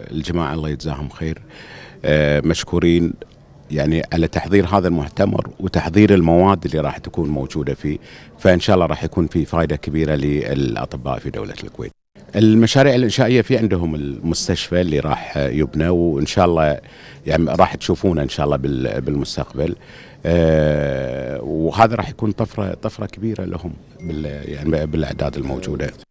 الجماعة الله يجزاهم خير آه، مشكورين يعني على تحضير هذا المؤتمر وتحضير المواد اللي راح تكون موجودة فيه فإن شاء الله راح يكون في فائدة كبيرة للأطباء في دولة الكويت المشاريع الانشائيه في عندهم المستشفى اللي راح يبنى وان شاء الله يعني راح تشوفونه ان شاء الله بالمستقبل آه، وهذا راح يكون طفره طفره كبيره لهم يعني بالاعداد الموجوده